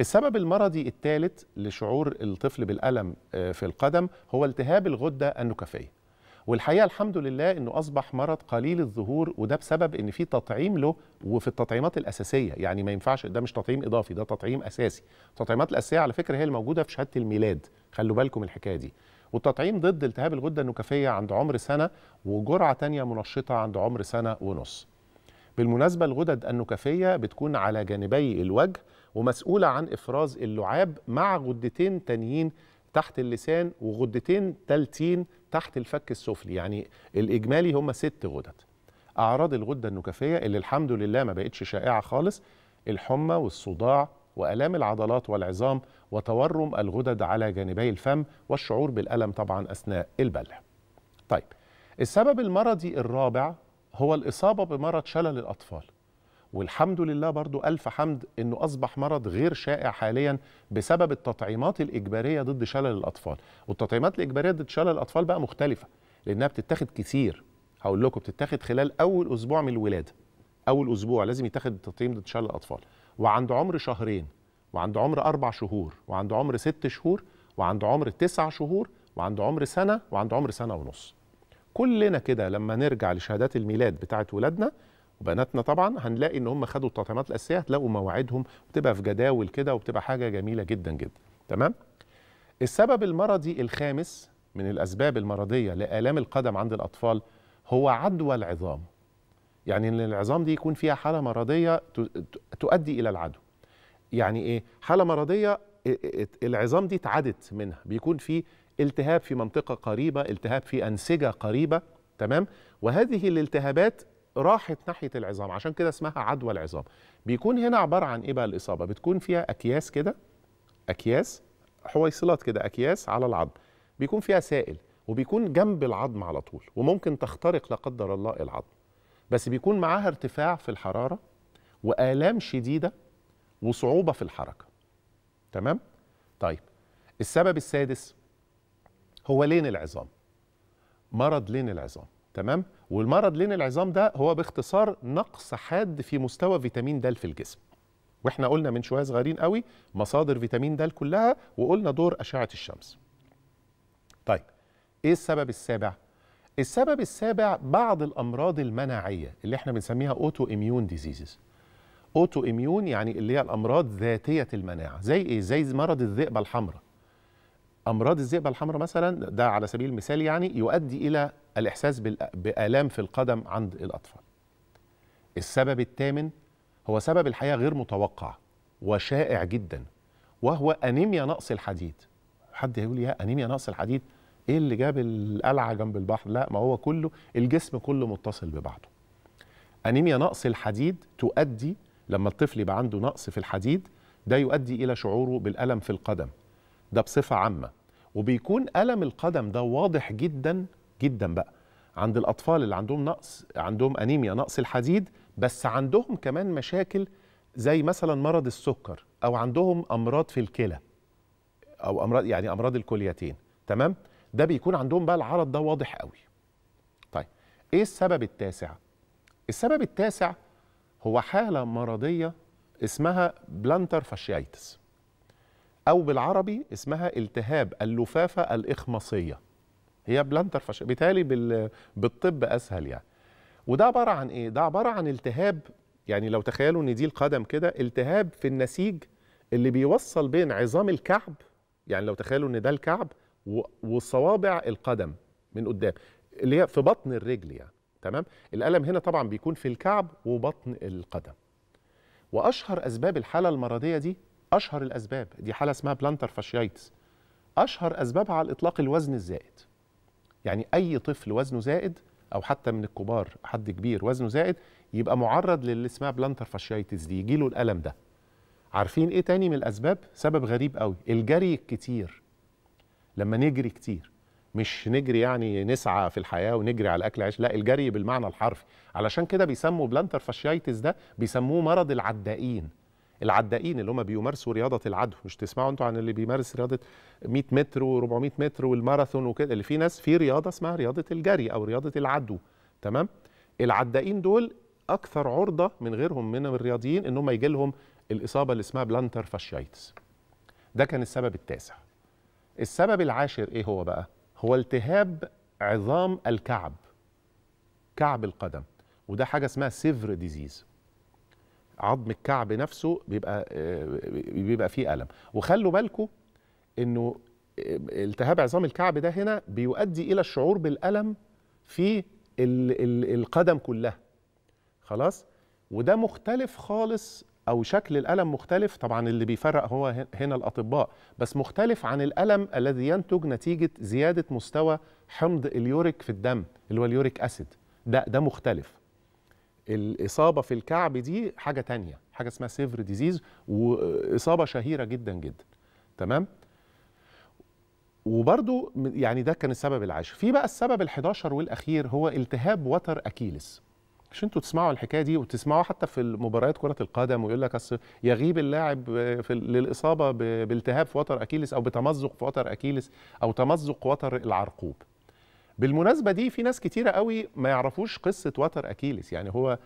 السبب المرضي الثالث لشعور الطفل بالألم آه، في القدم هو التهاب الغدة النكفية والحقيقه الحمد لله انه اصبح مرض قليل الظهور وده بسبب ان في تطعيم له وفي التطعيمات الاساسيه يعني ما ينفعش ده مش تطعيم اضافي ده تطعيم اساسي التطعيمات الاساسيه على فكره هي الموجوده في شهاده الميلاد خلوا بالكم الحكايه دي والتطعيم ضد التهاب الغده النكفيه عند عمر سنه وجرعه تانية منشطه عند عمر سنه ونص بالمناسبه الغدد النكفيه بتكون على جانبي الوجه ومسؤولة عن إفراز اللعاب مع غدتين تانيين تحت اللسان وغدتين تالتين تحت الفك السفلي يعني الإجمالي هم ست غدد أعراض الغدة النكفية اللي الحمد لله ما بقتش شائعة خالص الحمى والصداع وألام العضلات والعظام وتورم الغدد على جانبي الفم والشعور بالألم طبعا أثناء البلع طيب السبب المرضي الرابع هو الإصابة بمرض شلل الأطفال والحمد لله برضو ألف حمد أنه أصبح مرض غير شائع حاليا بسبب التطعيمات الإجبارية ضد شلل الأطفال والتطعيمات الإجبارية ضد شلل الأطفال بقى مختلفة لأنها بتتاخد كتير هقول لكم بتتاخد خلال أول أسبوع من الولادة أول أسبوع لازم يتاخد التطعيم ضد شلل الأطفال وعند عمر شهرين وعند عمر أربع شهور وعند عمر ست شهور وعند عمر تسع شهور وعند عمر سنة وعند عمر سنة ونص كلنا كده لما نرجع لشهادات الميلاد بتاعت ولادنا وبناتنا طبعا هنلاقي ان هم خدوا التطعيمات الاساسيه هتلاقوا مواعيدهم بتبقى في جداول كده وبتبقى حاجه جميله جدا جدا تمام السبب المرضي الخامس من الاسباب المرضيه لالام القدم عند الاطفال هو عدوى العظام يعني ان العظام دي يكون فيها حاله مرضيه تؤدي الى العدوى يعني ايه حاله مرضيه العظام دي اتعدت منها بيكون في التهاب في منطقه قريبه التهاب في انسجه قريبه تمام وهذه الالتهابات راحت ناحيه العظام عشان كده اسمها عدوى العظام بيكون هنا عباره عن ايه بقى الاصابه بتكون فيها اكياس كده اكياس حويصلات كده اكياس على العظم بيكون فيها سائل وبيكون جنب العظم على طول وممكن تخترق لا قدر الله العظم بس بيكون معاها ارتفاع في الحراره والام شديده وصعوبه في الحركه تمام طيب السبب السادس هو لين العظام مرض لين العظام تمام والمرض لين العظام ده هو باختصار نقص حاد في مستوى فيتامين د في الجسم واحنا قلنا من شويه صغيرين قوي مصادر فيتامين د كلها وقلنا دور اشعه الشمس طيب ايه السبب السابع السبب السابع بعض الامراض المناعيه اللي احنا بنسميها اوتو اميون ديزيزز اوتو اميون يعني اللي هي الامراض ذاتيه المناعه زي ايه زي مرض الذئبه الحمراء امراض الذئبه الحمراء مثلا ده على سبيل المثال يعني يؤدي الى الاحساس بالام في القدم عند الاطفال السبب الثامن هو سبب الحقيقه غير متوقع وشائع جدا وهو انيميا نقص الحديد حد هيقول يا انيميا نقص الحديد ايه اللي جاب القلعه جنب البحر لا ما هو كله الجسم كله متصل ببعضه انيميا نقص الحديد تؤدي لما الطفل يبقى عنده نقص في الحديد ده يؤدي الى شعوره بالالم في القدم ده بصفه عامه وبيكون ألم القدم ده واضح جدا جدا بقى عند الأطفال اللي عندهم نقص عندهم أنيميا نقص الحديد بس عندهم كمان مشاكل زي مثلا مرض السكر أو عندهم أمراض في الكلى أو أمراض يعني أمراض الكليتين تمام ده بيكون عندهم بقى العرض ده واضح قوي طيب إيه السبب التاسع السبب التاسع هو حالة مرضية اسمها بلانتر فاشيايتس أو بالعربي اسمها التهاب اللفافة الإخماصية هي بلانتر فش... بالتالي بالطب أسهل يعني وده عبارة عن إيه؟ ده عبارة عن التهاب يعني لو تخيلوا إن دي القدم كده التهاب في النسيج اللي بيوصل بين عظام الكعب يعني لو تخيلوا إن ده الكعب وصوابع القدم من قدام اللي هي في بطن الرجل يعني تمام الألم هنا طبعا بيكون في الكعب وبطن القدم وأشهر أسباب الحالة المرضية دي اشهر الاسباب دي حاله اسمها بلانتر فاشيايتس اشهر اسبابها على الاطلاق الوزن الزائد يعني اي طفل وزنه زائد او حتى من الكبار حد كبير وزنه زائد يبقى معرض للي اسمها بلانتر فاشيايتس دي يجيله الالم ده عارفين ايه تاني من الاسباب سبب غريب قوي الجري الكتير لما نجري كتير مش نجري يعني نسعى في الحياه ونجري على اكل عيش لا الجري بالمعنى الحرفي علشان كده بيسموا بلانتر فاشيايتس ده بيسموه مرض العدائين العدائين اللي هم بيمارسوا رياضه العدو مش تسمعوا انتوا عن اللي بيمارس رياضه 100 متر و400 متر والماراثون وكده اللي في ناس في رياضه اسمها رياضه الجري او رياضه العدو تمام العدائين دول اكثر عرضه من غيرهم من الرياضيين ان هم يجي لهم الاصابه اللي اسمها بلانتر فاشيايتس ده كان السبب التاسع السبب العاشر ايه هو بقى هو التهاب عظام الكعب كعب القدم وده حاجه اسمها سيفر ديزيز عظم الكعب نفسه بيبقى آه، بيبقى فيه الم وخلوا بالكم انه آه، التهاب عظام الكعب ده هنا بيؤدي الى الشعور بالالم في القدم كلها خلاص وده مختلف خالص او شكل الالم مختلف طبعا اللي بيفرق هو هنا الاطباء بس مختلف عن الالم الذي ينتج نتيجه زياده مستوى حمض اليوريك في الدم اللي هو اليوريك اسيد ده ده مختلف الاصابه في الكعب دي حاجه تانية حاجه اسمها سيفر ديزيز واصابه شهيره جدا جدا تمام وبرده يعني ده كان السبب العاشر في بقى السبب ال11 والاخير هو التهاب وتر اكيلس عشان انتوا تسمعوا الحكايه دي وتسمعوا حتى في مباريات كره القدم ويقول لك اصل يغيب اللاعب في للاصابه بالتهاب في وتر اكيلس او بتمزق في وتر اكيلس او تمزق وتر العرقوب بالمناسبه دي في ناس كتيره قوي ما يعرفوش قصه وتر اكيلس يعني هو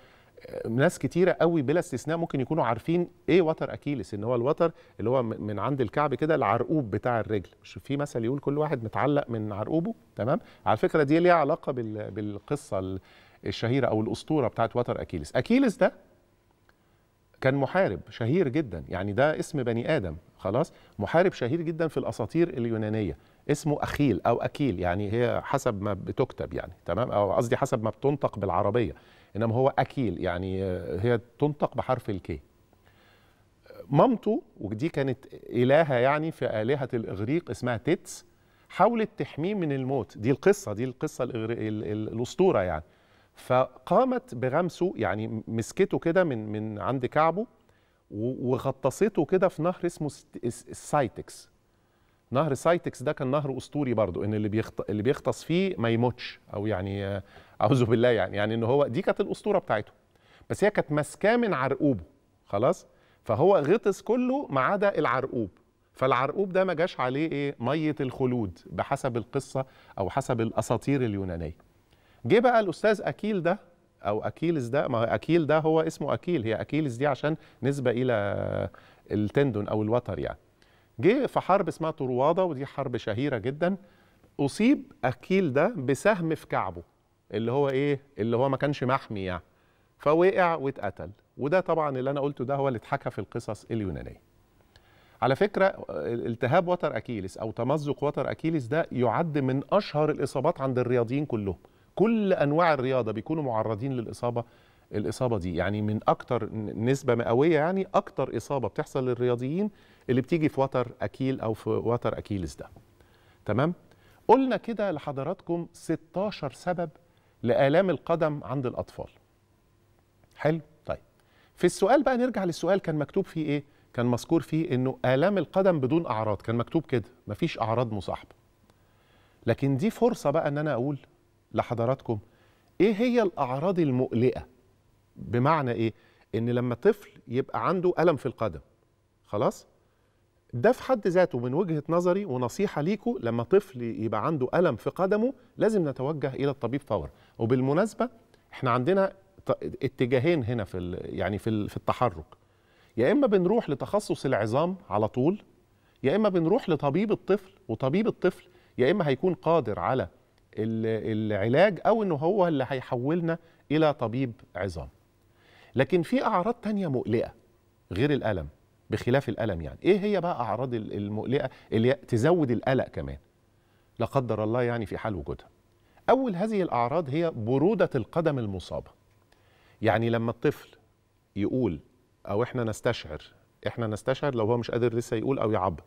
آه، ناس كتيرة قوي بلا استثناء ممكن يكونوا عارفين ايه وتر اكيلس ان هو الوتر اللي هو من عند الكعب كده العرقوب بتاع الرجل مش في مثل يقول كل واحد متعلق من عرقوبه تمام على فكره دي ليها علاقه بالقصه الشهيره او الاسطوره بتاعت وتر اكيلس اكيلس ده كان محارب شهير جدا يعني ده اسم بني ادم خلاص محارب شهير جدا في الاساطير اليونانيه اسمه اخيل او اكيل يعني هي حسب ما بتكتب يعني تمام او قصدي حسب ما بتنطق بالعربيه انما هو اكيل يعني هي تنطق بحرف الكي مامته ودي كانت الهه يعني في الهه الاغريق اسمها تيتس حاولت تحميه من الموت دي القصه دي القصه الاسطوره يعني فقامت بغمسه يعني مسكته كده من من عند كعبه وغطسته كده في نهر اسمه السايتكس نهر سايتكس ده كان نهر اسطوري برضو ان اللي بيخط... اللي بيغطس فيه ما يموتش او يعني آه، اعوذ بالله يعني يعني ان هو دي كانت الاسطوره بتاعته بس هي كانت ماسكاه من عرقوبه خلاص فهو غطس كله ما عدا العرقوب فالعرقوب ده ما جاش عليه ايه ميه الخلود بحسب القصه او حسب الاساطير اليونانيه جه بقى الاستاذ اكيل ده او اكيلس ده ما اكيل ده هو اسمه اكيل هي اكيلس دي عشان نسبه الى التندون او الوتر يعني جه في حرب اسمها طروادة ودي حرب شهيرة جدا أصيب أكيل ده بسهم في كعبه اللي هو إيه اللي هو ما كانش محمي يعني فوقع واتقتل وده طبعا اللي أنا قلته ده هو اللي اتحكى في القصص اليونانية على فكرة التهاب وتر أكيلس أو تمزق وتر أكيلس ده يعد من أشهر الإصابات عند الرياضيين كلهم كل أنواع الرياضة بيكونوا معرضين للإصابة الإصابة دي يعني من أكتر نسبة مئوية يعني أكتر إصابة بتحصل للرياضيين اللي بتيجي في وتر اكيل او في وتر اكيلس ده تمام قلنا كده لحضراتكم 16 سبب لآلام القدم عند الأطفال حلو طيب في السؤال بقى نرجع للسؤال كان مكتوب فيه إيه كان مذكور فيه إنه آلام القدم بدون أعراض كان مكتوب كده مفيش أعراض مصاحبة لكن دي فرصة بقى إن أنا أقول لحضراتكم إيه هي الأعراض المقلقة بمعنى إيه إن لما طفل يبقى عنده ألم في القدم خلاص ده في حد ذاته من وجهه نظري ونصيحه ليكو لما طفل يبقى عنده الم في قدمه لازم نتوجه الى الطبيب فورا وبالمناسبه احنا عندنا اتجاهين هنا في يعني في في التحرك يا اما بنروح لتخصص العظام على طول يا اما بنروح لطبيب الطفل وطبيب الطفل يا اما هيكون قادر على العلاج او انه هو اللي هيحولنا الى طبيب عظام لكن في اعراض تانية مقلقه غير الالم بخلاف الألم يعني إيه هي بقى أعراض المقلقة اللي تزود القلق كمان لا قدر الله يعني في حال وجودها أول هذه الأعراض هي برودة القدم المصابة يعني لما الطفل يقول أو إحنا نستشعر إحنا نستشعر لو هو مش قادر لسه يقول أو يعبر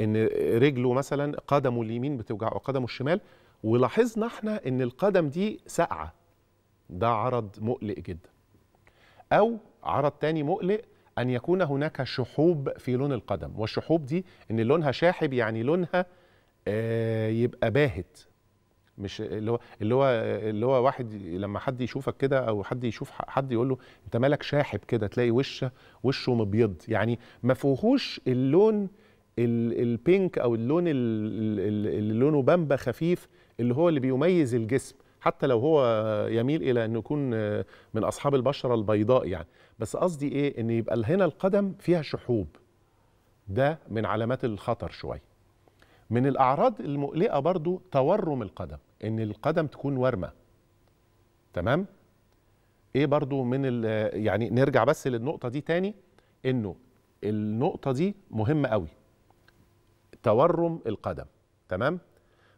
إن رجله مثلا قدمه اليمين بتوجعه وقدمه الشمال ولاحظنا احنا ان القدم دي ساقعه ده عرض مقلق جدا او عرض تاني مقلق أن يكون هناك شحوب في لون القدم والشحوب دي أن لونها شاحب يعني لونها آه، يبقى باهت مش اللي هو اللي هو اللي هو واحد لما حد يشوفك كده او حد يشوف حد يقول له انت مالك شاحب كده تلاقي وشه وشه مبيض يعني ما فيهوش اللون البينك او اللون اللي لونه بامبا خفيف اللي هو اللي بيميز الجسم حتى لو هو يميل الى انه يكون آه، من اصحاب البشره البيضاء يعني بس قصدي ايه ان يبقى هنا القدم فيها شحوب ده من علامات الخطر شويه من الاعراض المقلقه برضو تورم القدم ان القدم تكون ورمه تمام ايه برضو من يعني نرجع بس للنقطه دي تاني انه النقطه دي مهمه قوي تورم القدم تمام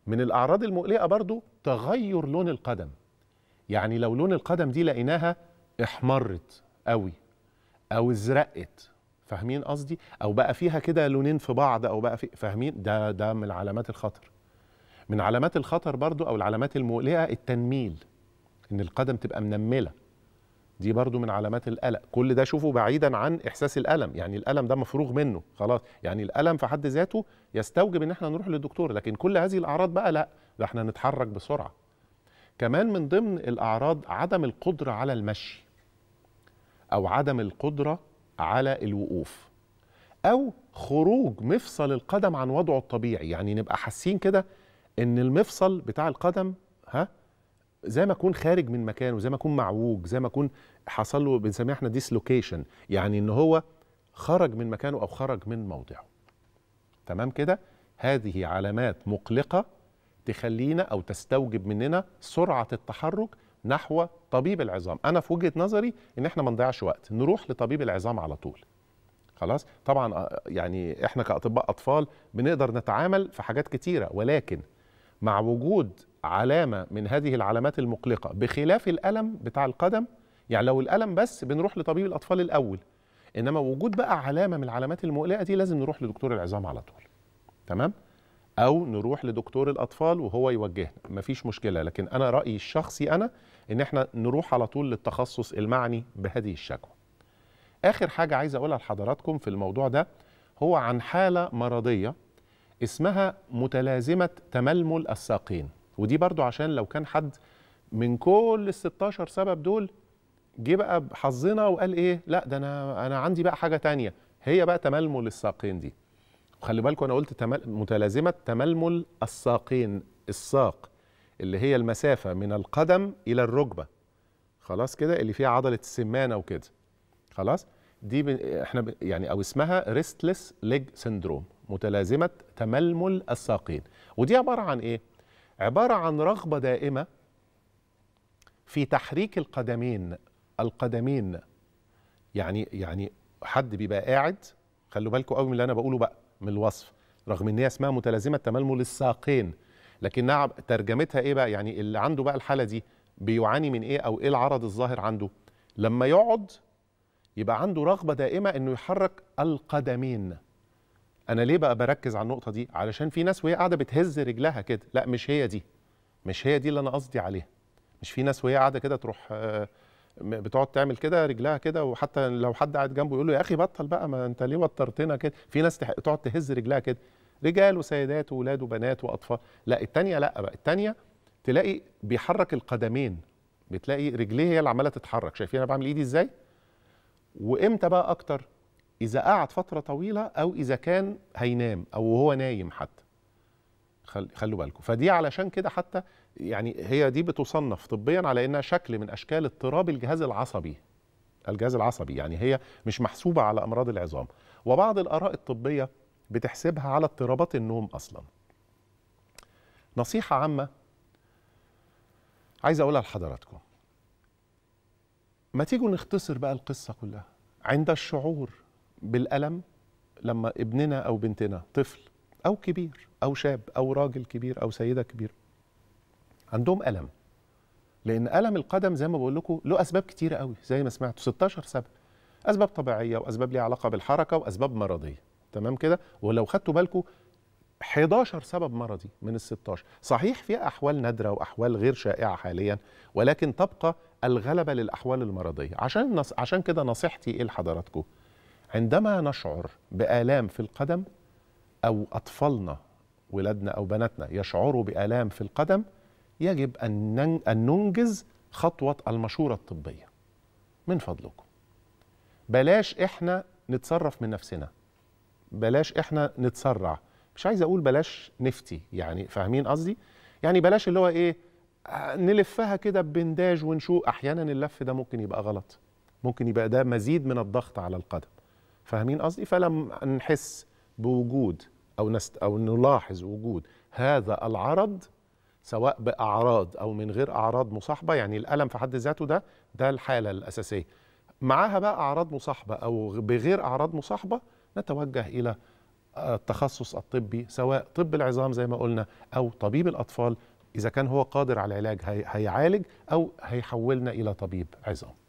من الاعراض المقلقه برضو تغير لون القدم يعني لو لون القدم دي لقيناها احمرت قوي او ازرقت فاهمين قصدي او بقى فيها كده لونين في بعض او بقى في فاهمين ده ده من علامات الخطر من علامات الخطر برضو او العلامات المقلقه التنميل ان القدم تبقى منمله دي برضو من علامات القلق كل ده شوفوا بعيدا عن احساس الالم يعني الالم ده مفروغ منه خلاص يعني الالم في حد ذاته يستوجب ان احنا نروح للدكتور لكن كل هذه الاعراض بقى لا ده احنا نتحرك بسرعه كمان من ضمن الاعراض عدم القدره على المشي او عدم القدره على الوقوف او خروج مفصل القدم عن وضعه الطبيعي يعني نبقى حاسين كده ان المفصل بتاع القدم ها زي ما اكون خارج من مكانه زي ما اكون معوج زي ما اكون حصل له بنسميها احنا ديسلوكيشن يعني ان هو خرج من مكانه او خرج من موضعه تمام كده هذه علامات مقلقه تخلينا او تستوجب مننا سرعه التحرك نحو طبيب العظام انا في وجهه نظري ان احنا ما نضيعش وقت نروح لطبيب العظام على طول خلاص طبعا آه، يعني احنا كاطباء اطفال بنقدر نتعامل في حاجات كتيره ولكن مع وجود علامه من هذه العلامات المقلقه بخلاف الالم بتاع القدم يعني لو الالم بس بنروح لطبيب الاطفال الاول انما وجود بقى علامه من العلامات المقلقه دي لازم نروح لدكتور العظام على طول تمام او نروح لدكتور الاطفال وهو يوجهنا مفيش مشكله لكن انا رايي الشخصي انا ان احنا نروح على طول للتخصص المعني بهذه الشكوى اخر حاجه عايز اقولها لحضراتكم في الموضوع ده هو عن حاله مرضيه اسمها متلازمه تململ الساقين ودي برضو عشان لو كان حد من كل ال 16 سبب دول جه بقى بحظنا وقال ايه لا ده انا انا عندي بقى حاجه تانية هي بقى تململ الساقين دي خلي بالكم انا قلت تمل... متلازمه تململ الساقين الساق اللي هي المسافه من القدم الى الركبه خلاص كده اللي فيها عضله السمانه وكده خلاص دي ب... احنا ب... يعني او اسمها ريستلس ليج سندروم متلازمه تململ الساقين ودي عباره عن ايه عباره عن رغبه دائمه في تحريك القدمين القدمين يعني يعني حد بيبقى قاعد خلوا بالكم قوي من اللي انا بقوله بقى من الوصف رغم ان هي اسمها متلازمه تململ الساقين لكنها نعم، ترجمتها ايه بقى يعني اللي عنده بقى الحاله دي بيعاني من ايه او ايه العرض الظاهر عنده لما يقعد يبقى عنده رغبه دائمه انه يحرك القدمين انا ليه بقى بركز على النقطه دي علشان في ناس وهي قاعده بتهز رجلها كده لا مش هي دي مش هي دي اللي انا قصدي عليها مش في ناس وهي قاعده كده تروح آه بتقعد تعمل كده رجلها كده وحتى لو حد قاعد جنبه يقول له يا اخي بطل بقى ما انت ليه وترتنا كده في ناس تقعد تهز رجلها كده رجال وسيدات واولاد وبنات واطفال لا الثانيه لا بقى الثانيه تلاقي بيحرك القدمين بتلاقي رجليه هي اللي عماله تتحرك شايفين انا بعمل ايدي ازاي وامتى بقى اكتر اذا قعد فتره طويله او اذا كان هينام او وهو نايم حتى خلوا بالكم فدي علشان كده حتى يعني هي دي بتصنف طبيا على انها شكل من اشكال اضطراب الجهاز العصبي الجهاز العصبي يعني هي مش محسوبه على امراض العظام وبعض الاراء الطبيه بتحسبها على اضطرابات النوم اصلا نصيحه عامه عايز اقولها لحضراتكم ما تيجوا نختصر بقى القصه كلها عند الشعور بالالم لما ابننا او بنتنا طفل او كبير او شاب او راجل كبير او سيده كبيره عندهم الم لان الم القدم زي ما بقول لكم له اسباب كتيره قوي زي ما سمعتوا 16 سبب اسباب طبيعيه واسباب ليها علاقه بالحركه واسباب مرضيه تمام كده ولو خدتوا بالكم 11 سبب مرضي من ال 16 صحيح في احوال نادره واحوال غير شائعه حاليا ولكن تبقى الغلبه للاحوال المرضيه عشان نص... عشان كده نصيحتي ايه لحضراتكم عندما نشعر بالام في القدم او اطفالنا ولادنا او بناتنا يشعروا بالام في القدم يجب أن ننجز خطوة المشورة الطبية من فضلكم بلاش إحنا نتصرف من نفسنا بلاش إحنا نتسرع مش عايز أقول بلاش نفتي يعني فاهمين قصدي يعني بلاش اللي هو إيه آه، نلفها كده ببنداج ونشوق أحيانا اللف ده ممكن يبقى غلط ممكن يبقى ده مزيد من الضغط على القدم فاهمين قصدي فلما نحس بوجود أو, نست أو نلاحظ وجود هذا العرض سواء باعراض او من غير اعراض مصاحبه يعني الالم في حد ذاته ده ده الحاله الاساسيه معاها بقى اعراض مصاحبه او بغير اعراض مصاحبه نتوجه الى آه، التخصص الطبي سواء طب العظام زي ما قلنا او طبيب الاطفال اذا كان هو قادر على العلاج هيعالج او هيحولنا الى طبيب عظام